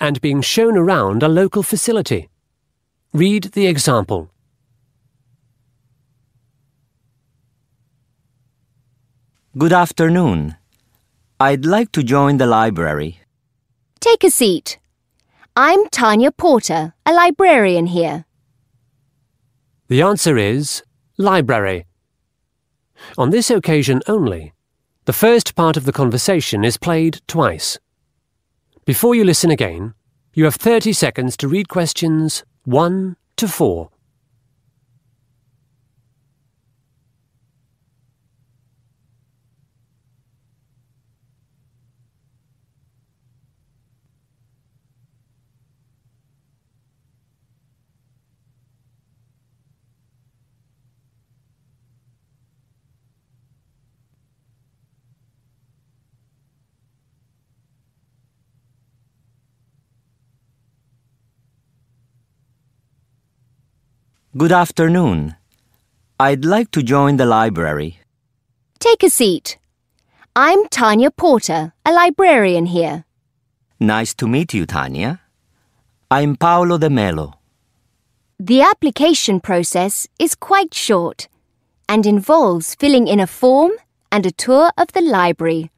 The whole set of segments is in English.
and being shown around a local facility. Read the example. Good afternoon. I'd like to join the library. Take a seat. I'm Tanya Porter, a librarian here. The answer is library. On this occasion only, the first part of the conversation is played twice. Before you listen again, you have 30 seconds to read questions 1 to 4 Good afternoon. I'd like to join the library. Take a seat. I'm Tanya Porter, a librarian here. Nice to meet you, Tanya. I'm Paolo De Mello. The application process is quite short and involves filling in a form and a tour of the library.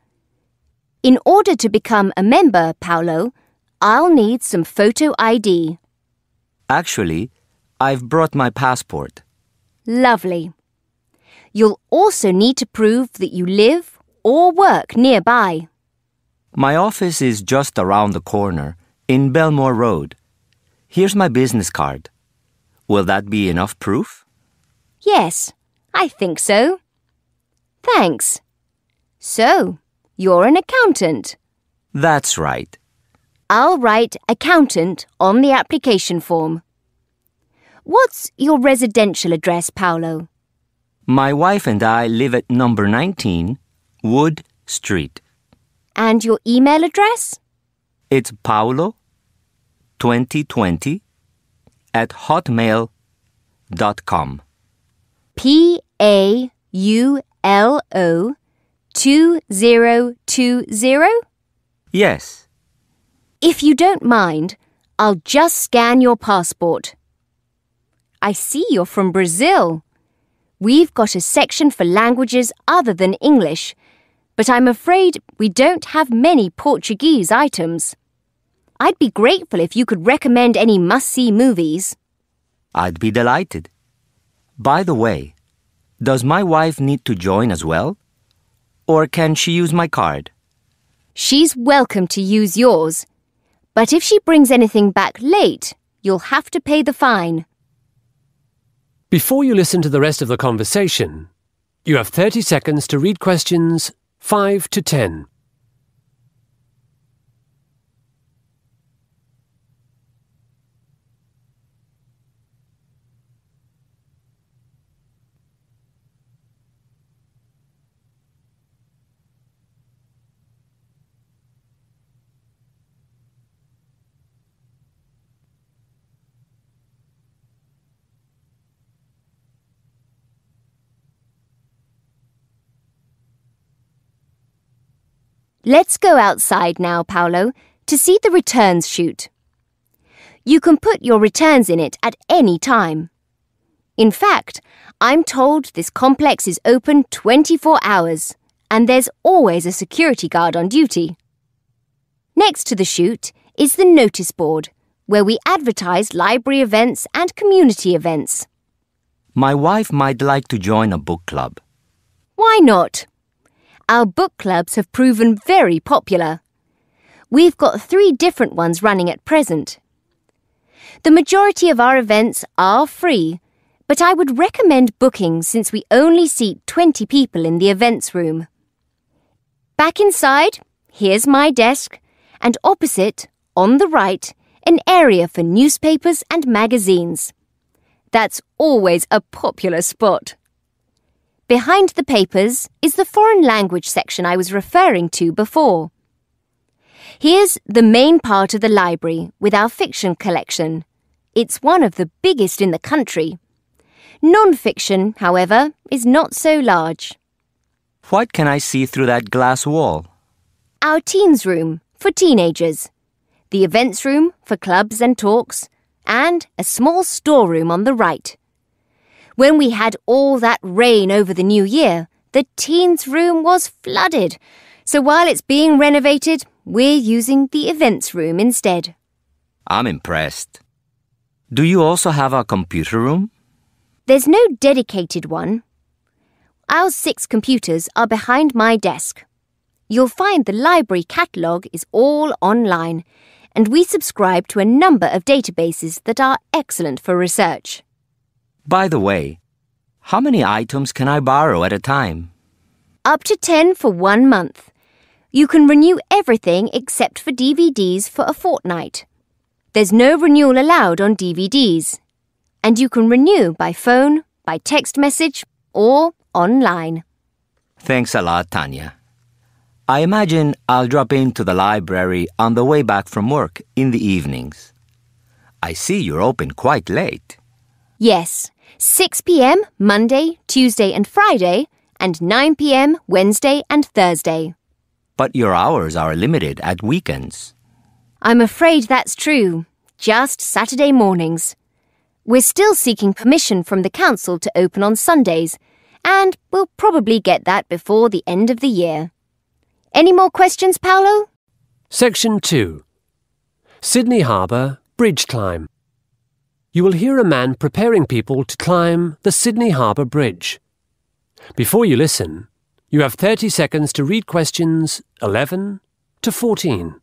In order to become a member, Paolo, I'll need some photo ID. Actually, I've brought my passport. Lovely. You'll also need to prove that you live or work nearby. My office is just around the corner in Belmore Road. Here's my business card. Will that be enough proof? Yes, I think so. Thanks. So, you're an accountant? That's right. I'll write accountant on the application form. What's your residential address, Paolo? My wife and I live at number 19, Wood Street. And your email address? It's paolo2020 at hotmail.com. P A U L O 2020? Yes. If you don't mind, I'll just scan your passport. I see you're from Brazil. We've got a section for languages other than English, but I'm afraid we don't have many Portuguese items. I'd be grateful if you could recommend any must see movies. I'd be delighted. By the way, does my wife need to join as well? Or can she use my card? She's welcome to use yours. But if she brings anything back late, you'll have to pay the fine. Before you listen to the rest of the conversation, you have 30 seconds to read questions 5 to 10. Let's go outside now, Paolo, to see the returns chute. You can put your returns in it at any time. In fact, I'm told this complex is open 24 hours and there's always a security guard on duty. Next to the chute is the notice board, where we advertise library events and community events. My wife might like to join a book club. Why not? Our book clubs have proven very popular. We've got three different ones running at present. The majority of our events are free, but I would recommend booking since we only seat 20 people in the events room. Back inside, here's my desk, and opposite, on the right, an area for newspapers and magazines. That's always a popular spot. Behind the papers is the foreign language section I was referring to before. Here's the main part of the library with our fiction collection. It's one of the biggest in the country. Non fiction, however, is not so large. What can I see through that glass wall? Our teens room for teenagers, the events room for clubs and talks, and a small storeroom on the right. When we had all that rain over the new year, the teens' room was flooded. So while it's being renovated, we're using the events room instead. I'm impressed. Do you also have a computer room? There's no dedicated one. Our six computers are behind my desk. You'll find the library catalogue is all online, and we subscribe to a number of databases that are excellent for research. By the way, how many items can I borrow at a time? Up to 10 for one month. You can renew everything except for DVDs for a fortnight. There's no renewal allowed on DVDs. And you can renew by phone, by text message, or online. Thanks a lot, Tanya. I imagine I'll drop into the library on the way back from work in the evenings. I see you're open quite late. Yes, 6 p.m. Monday, Tuesday, and Friday, and 9 p.m. Wednesday and Thursday. But your hours are limited at weekends. I'm afraid that's true. Just Saturday mornings. We're still seeking permission from the council to open on Sundays, and we'll probably get that before the end of the year. Any more questions, Paolo? Section 2 Sydney Harbour Bridge Climb you will hear a man preparing people to climb the Sydney Harbour Bridge. Before you listen, you have 30 seconds to read questions 11 to 14.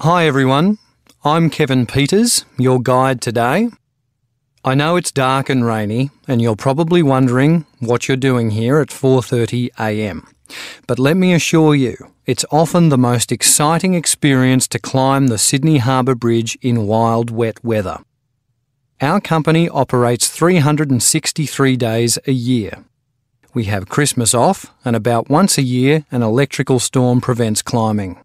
Hi everyone, I'm Kevin Peters, your guide today. I know it's dark and rainy and you're probably wondering what you're doing here at 4:30 a.m. But let me assure you, it's often the most exciting experience to climb the Sydney Harbour Bridge in wild wet weather. Our company operates 363 days a year. We have Christmas off, and about once a year, an electrical storm prevents climbing.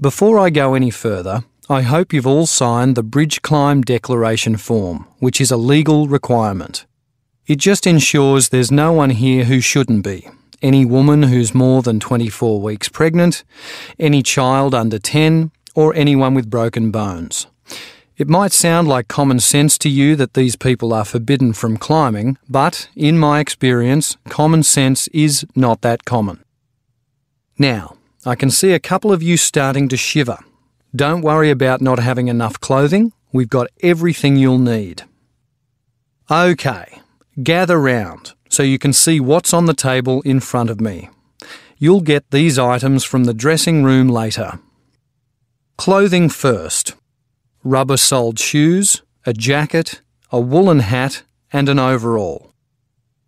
Before I go any further, I hope you've all signed the Bridge Climb Declaration form, which is a legal requirement. It just ensures there's no one here who shouldn't be. Any woman who's more than 24 weeks pregnant, any child under 10, or anyone with broken bones. It might sound like common sense to you that these people are forbidden from climbing, but in my experience, common sense is not that common. Now, I can see a couple of you starting to shiver. Don't worry about not having enough clothing. We've got everything you'll need. Okay, gather round so you can see what's on the table in front of me. You'll get these items from the dressing room later. Clothing first rubber soled shoes, a jacket, a woolen hat, and an overall.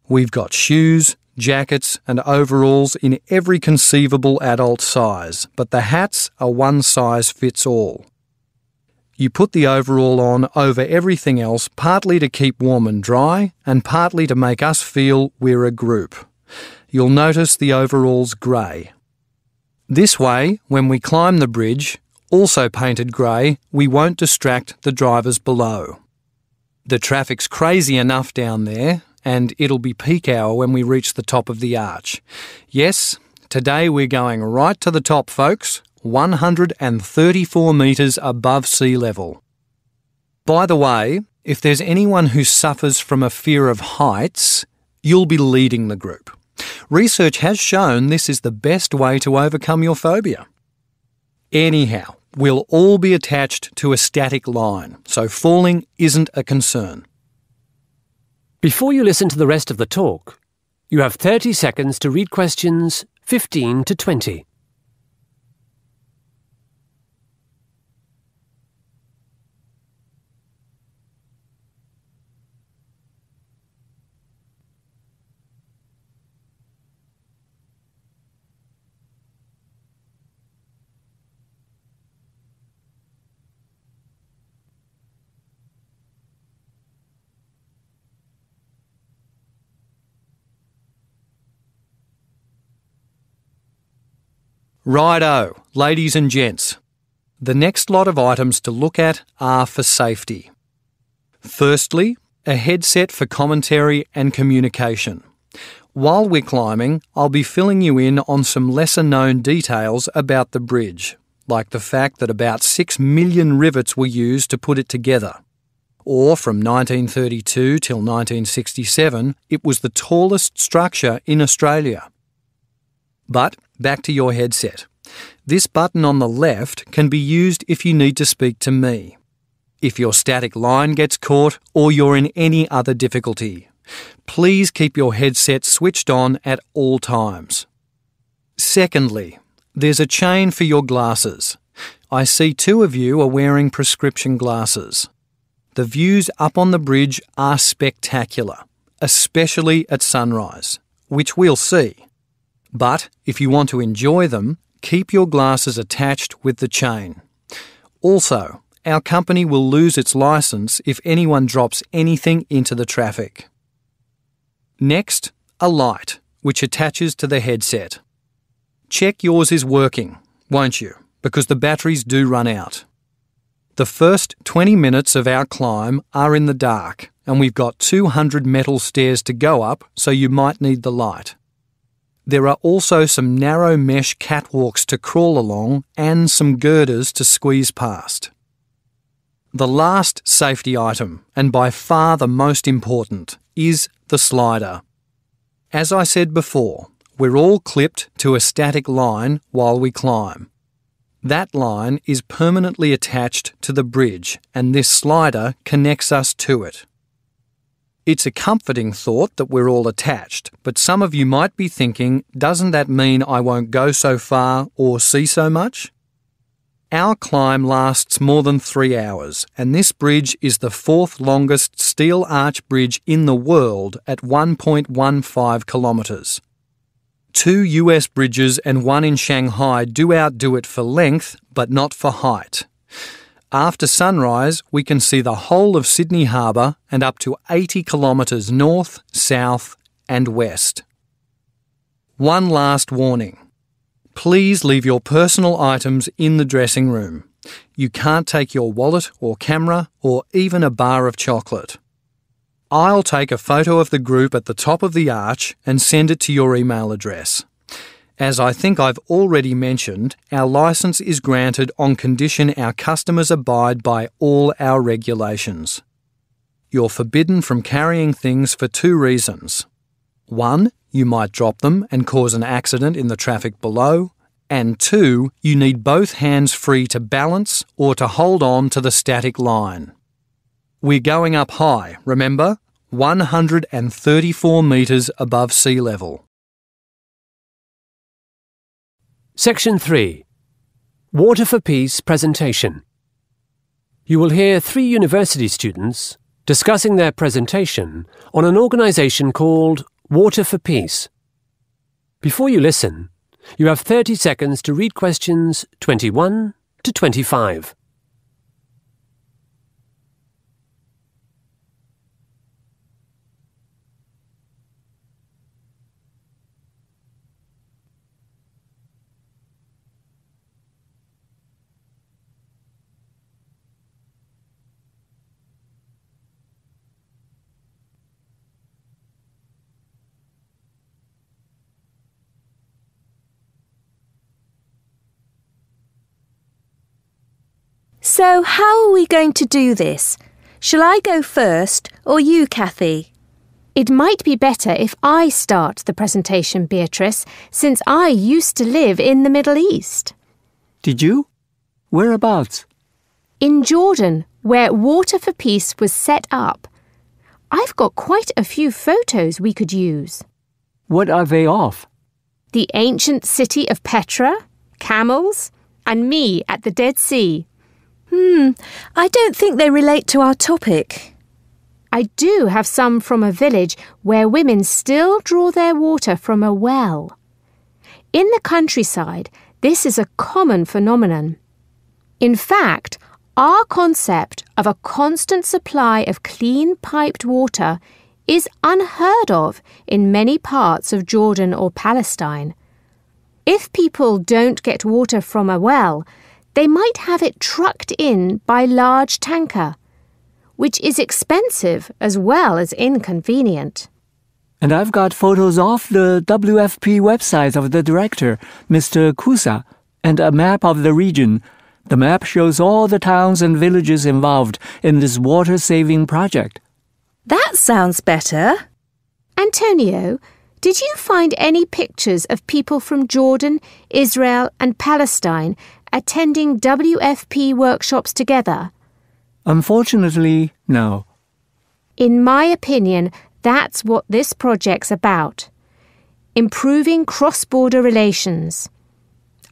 We've got shoes, jackets, and overalls in every conceivable adult size, but the hats are one size fits all. You put the overall on over everything else partly to keep warm and dry, and partly to make us feel we're a group. You'll notice the overall's grey. This way, when we climb the bridge, also painted grey, we won't distract the drivers below. The traffic's crazy enough down there, and it'll be peak hour when we reach the top of the arch. Yes, today we're going right to the top, folks, 134 metres above sea level. By the way, if there's anyone who suffers from a fear of heights, you'll be leading the group. Research has shown this is the best way to overcome your phobia. Anyhow, we'll all be attached to a static line, so falling isn't a concern. Before you listen to the rest of the talk, you have 30 seconds to read questions 15 to 20. Righto, ladies and gents. The next lot of items to look at are for safety. Firstly, a headset for commentary and communication. While we're climbing, I'll be filling you in on some lesser known details about the bridge, like the fact that about 6 million rivets were used to put it together. Or from 1932 till 1967, it was the tallest structure in Australia. But back to your headset. This button on the left can be used if you need to speak to me. If your static line gets caught or you're in any other difficulty, please keep your headset switched on at all times. Secondly, there's a chain for your glasses. I see two of you are wearing prescription glasses. The views up on the bridge are spectacular, especially at sunrise, which we'll see. But if you want to enjoy them, keep your glasses attached with the chain. Also, our company will lose its license if anyone drops anything into the traffic. Next, a light, which attaches to the headset. Check yours is working, won't you? Because the batteries do run out. The first 20 minutes of our climb are in the dark, and we've got 200 metal stairs to go up, so you might need the light. There are also some narrow mesh catwalks to crawl along and some girders to squeeze past. The last safety item, and by far the most important, is the slider. As I said before, we're all clipped to a static line while we climb. That line is permanently attached to the bridge, and this slider connects us to it. It's a comforting thought that we're all attached, but some of you might be thinking, doesn't that mean I won't go so far or see so much? Our climb lasts more than three hours, and this bridge is the fourth longest steel arch bridge in the world at 1.15 kilometres. Two US bridges and one in Shanghai do outdo it for length, but not for height. After sunrise, we can see the whole of Sydney Harbour and up to 80 kilometres north, south, and west. One last warning please leave your personal items in the dressing room. You can't take your wallet or camera or even a bar of chocolate. I'll take a photo of the group at the top of the arch and send it to your email address. As I think I've already mentioned, our license is granted on condition our customers abide by all our regulations. You're forbidden from carrying things for two reasons. One, you might drop them and cause an accident in the traffic below. And two, you need both hands free to balance or to hold on to the static line. We're going up high, remember? 134 metres above sea level. Section 3 Water for Peace Presentation. You will hear three university students discussing their presentation on an organization called Water for Peace. Before you listen, you have 30 seconds to read questions 21 to 25. So, how are we going to do this? Shall I go first or you, Kathy? It might be better if I start the presentation, Beatrice, since I used to live in the Middle East. Did you? Whereabouts? In Jordan, where Water for Peace was set up. I've got quite a few photos we could use. What are they of? The ancient city of Petra, camels, and me at the Dead Sea. Hmm, I don't think they relate to our topic. I do have some from a village where women still draw their water from a well. In the countryside, this is a common phenomenon. In fact, our concept of a constant supply of clean piped water is unheard of in many parts of Jordan or Palestine. If people don't get water from a well, they might have it trucked in by large tanker, which is expensive as well as inconvenient. And I've got photos off the WFP website of the director, Mr. Kusa, and a map of the region. The map shows all the towns and villages involved in this water saving project. That sounds better. Antonio, did you find any pictures of people from Jordan, Israel, and Palestine attending WFP workshops together? Unfortunately, no. In my opinion, that's what this project's about improving cross border relations.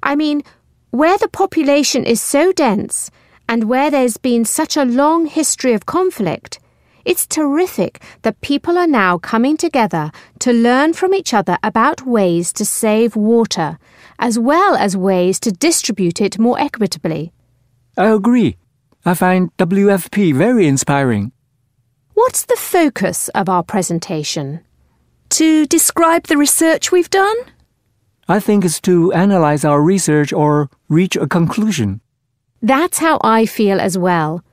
I mean, where the population is so dense and where there's been such a long history of conflict, it's terrific that people are now coming together to learn from each other about ways to save water as well as ways to distribute it more equitably. I agree. I find WFP very inspiring. What's the focus of our presentation? To describe the research we've done? I think it's to analyze our research or reach a conclusion. That's how I feel as well.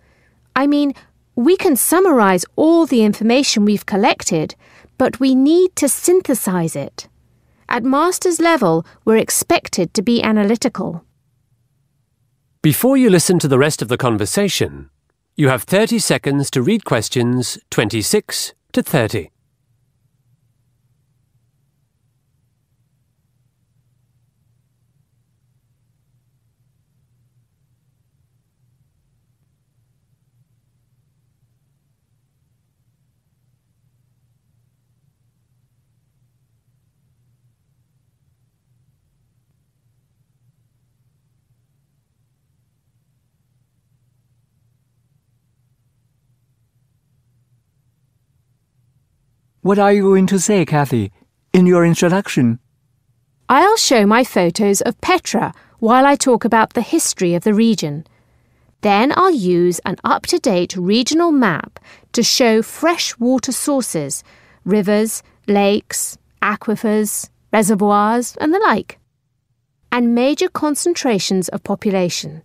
I mean, we can summarize all the information we've collected, but we need to synthesize it at master's level we're expected to be analytical. Before you listen to the rest of the conversation, you have 30 seconds to read questions 26 to 30. What are you going to say, Kathy, in your introduction? I'll show my photos of Petra while I talk about the history of the region. Then I'll use an up to date regional map to show fresh water sources, rivers, lakes, aquifers, reservoirs, and the like, and major concentrations of population.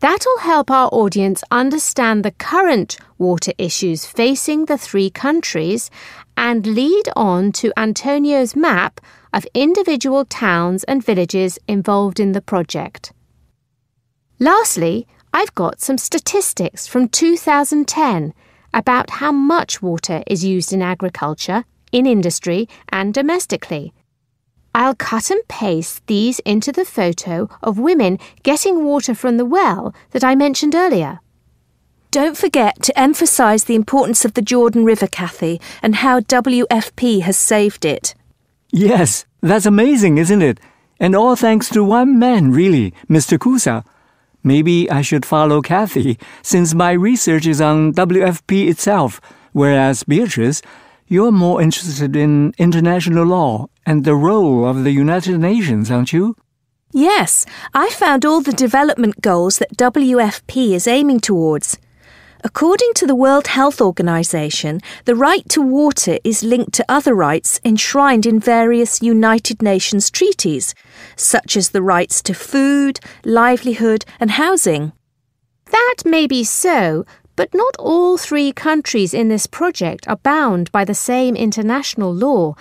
That'll help our audience understand the current water issues facing the three countries and lead on to Antonio's map of individual towns and villages involved in the project. Lastly, I've got some statistics from 2010 about how much water is used in agriculture, in industry, and domestically. I'll cut and paste these into the photo of women getting water from the well that I mentioned earlier. Don't forget to emphasise the importance of the Jordan River, Kathy, and how WFP has saved it. Yes, that's amazing, isn't it? And all thanks to one man, really, Mr. Kusa. Maybe I should follow Kathy, since my research is on WFP itself, whereas Beatrice you're more interested in international law and the role of the United Nations, aren't you? Yes, I found all the development goals that WFP is aiming towards. According to the World Health Organization, the right to water is linked to other rights enshrined in various United Nations treaties, such as the rights to food, livelihood, and housing. That may be so, but not all three countries in this project are bound by the same international law.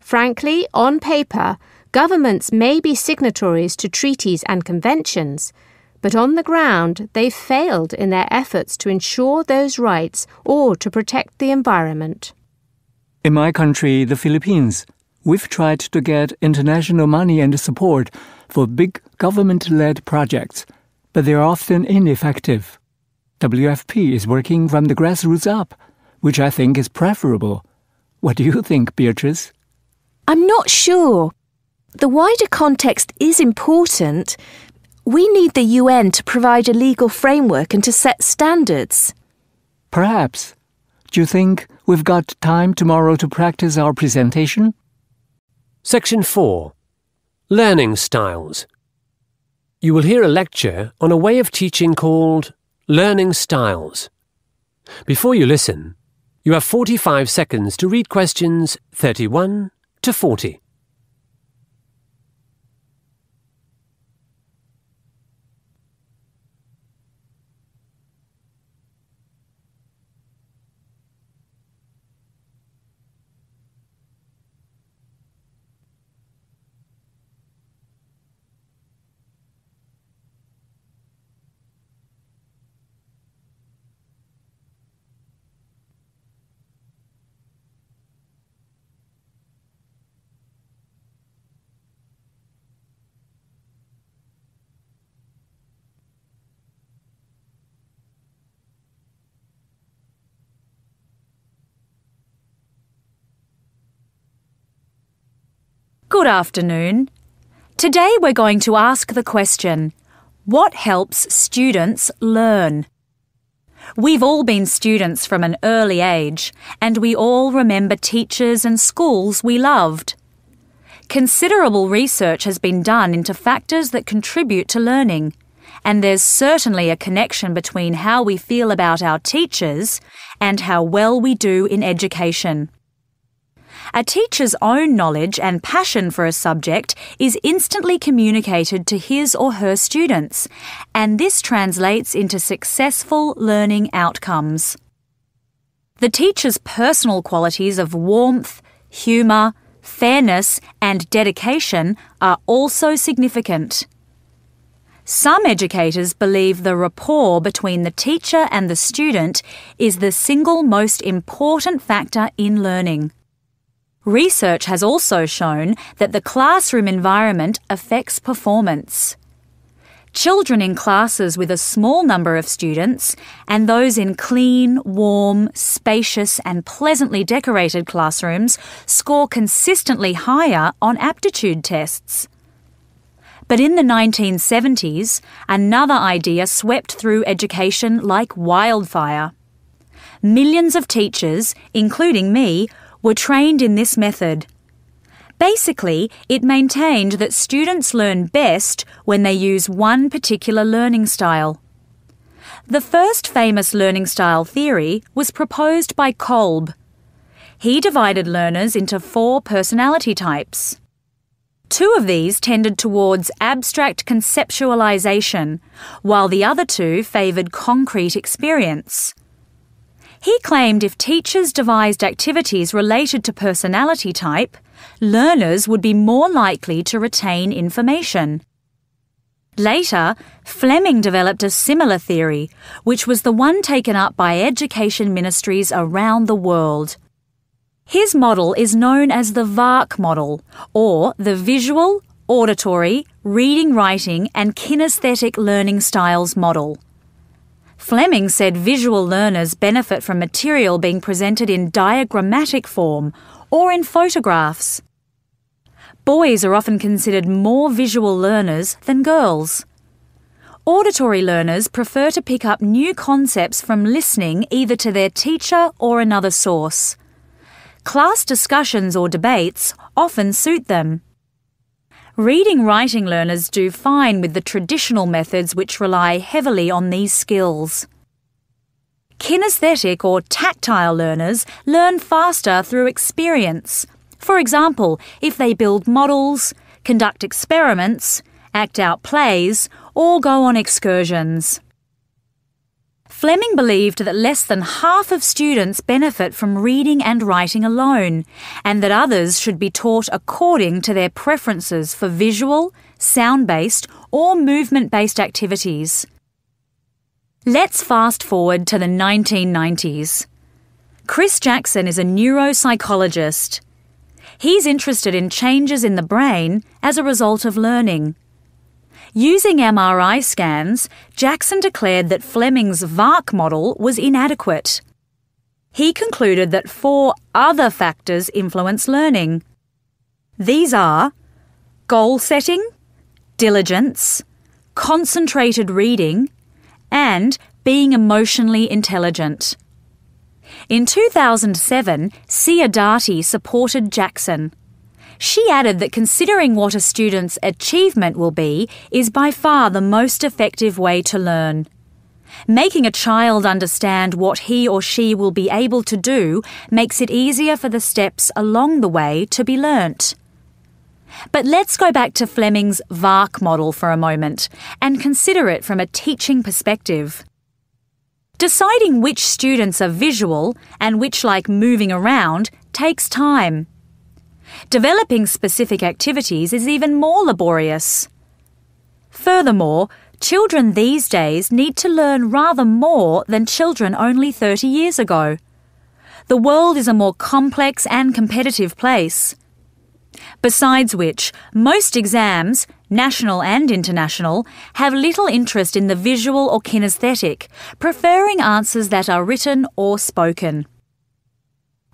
Frankly, on paper, governments may be signatories to treaties and conventions, but on the ground, they've failed in their efforts to ensure those rights or to protect the environment. In my country, the Philippines, we've tried to get international money and support for big government led projects, but they're often ineffective. WFP is working from the grassroots up, which I think is preferable. What do you think, Beatrice? I'm not sure. The wider context is important. We need the UN to provide a legal framework and to set standards. Perhaps. Do you think we've got time tomorrow to practice our presentation? Section 4 Learning Styles. You will hear a lecture on a way of teaching called Learning Styles. Before you listen, you have 45 seconds to read questions 31 to 40. Good afternoon. Today we're going to ask the question What helps students learn? We've all been students from an early age, and we all remember teachers and schools we loved. Considerable research has been done into factors that contribute to learning, and there's certainly a connection between how we feel about our teachers and how well we do in education. A teacher's own knowledge and passion for a subject is instantly communicated to his or her students, and this translates into successful learning outcomes. The teacher's personal qualities of warmth, humour, fairness, and dedication are also significant. Some educators believe the rapport between the teacher and the student is the single most important factor in learning. Research has also shown that the classroom environment affects performance. Children in classes with a small number of students and those in clean, warm, spacious, and pleasantly decorated classrooms score consistently higher on aptitude tests. But in the 1970s, another idea swept through education like wildfire. Millions of teachers, including me, were trained in this method. Basically, it maintained that students learn best when they use one particular learning style. The first famous learning style theory was proposed by Kolb. He divided learners into four personality types. Two of these tended towards abstract conceptualization, while the other two favoured concrete experience. He claimed if teachers devised activities related to personality type, learners would be more likely to retain information. Later, Fleming developed a similar theory, which was the one taken up by education ministries around the world. His model is known as the VARC model, or the Visual, Auditory, Reading, Writing, and Kinesthetic Learning Styles model. Fleming said visual learners benefit from material being presented in diagrammatic form or in photographs. Boys are often considered more visual learners than girls. Auditory learners prefer to pick up new concepts from listening either to their teacher or another source. Class discussions or debates often suit them reading writing learners do fine with the traditional methods which rely heavily on these skills. Kinesthetic or tactile learners learn faster through experience. For example, if they build models, conduct experiments, act out plays, or go on excursions. Fleming believed that less than half of students benefit from reading and writing alone, and that others should be taught according to their preferences for visual, sound based, or movement based activities. Let's fast forward to the 1990s. Chris Jackson is a neuropsychologist. He's interested in changes in the brain as a result of learning. Using MRI scans, Jackson declared that Fleming's VARC model was inadequate. He concluded that four other factors influence learning. These are goal setting, diligence, concentrated reading, and being emotionally intelligent. In 2007, Cia supported Jackson. She added that considering what a student's achievement will be is by far the most effective way to learn. Making a child understand what he or she will be able to do makes it easier for the steps along the way to be learnt. But let's go back to Fleming's VARC model for a moment and consider it from a teaching perspective. Deciding which students are visual and which like moving around takes time. Developing specific activities is even more laborious. Furthermore, children these days need to learn rather more than children only 30 years ago. The world is a more complex and competitive place. Besides which, most exams, national and international, have little interest in the visual or kinesthetic, preferring answers that are written or spoken.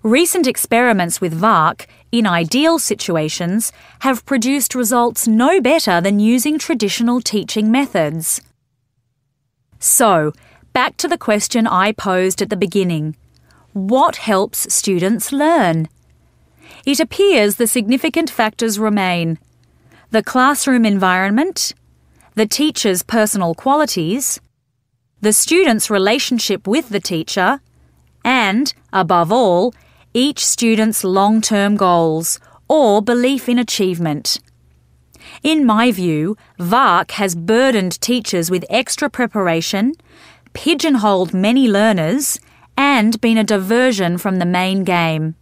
Recent experiments with VARC in ideal situations have produced results no better than using traditional teaching methods. So, back to the question I posed at the beginning What helps students learn? It appears the significant factors remain the classroom environment, the teacher's personal qualities, the student's relationship with the teacher, and, above all, each student's long term goals or belief in achievement. In my view, VARC has burdened teachers with extra preparation, pigeonholed many learners, and been a diversion from the main game.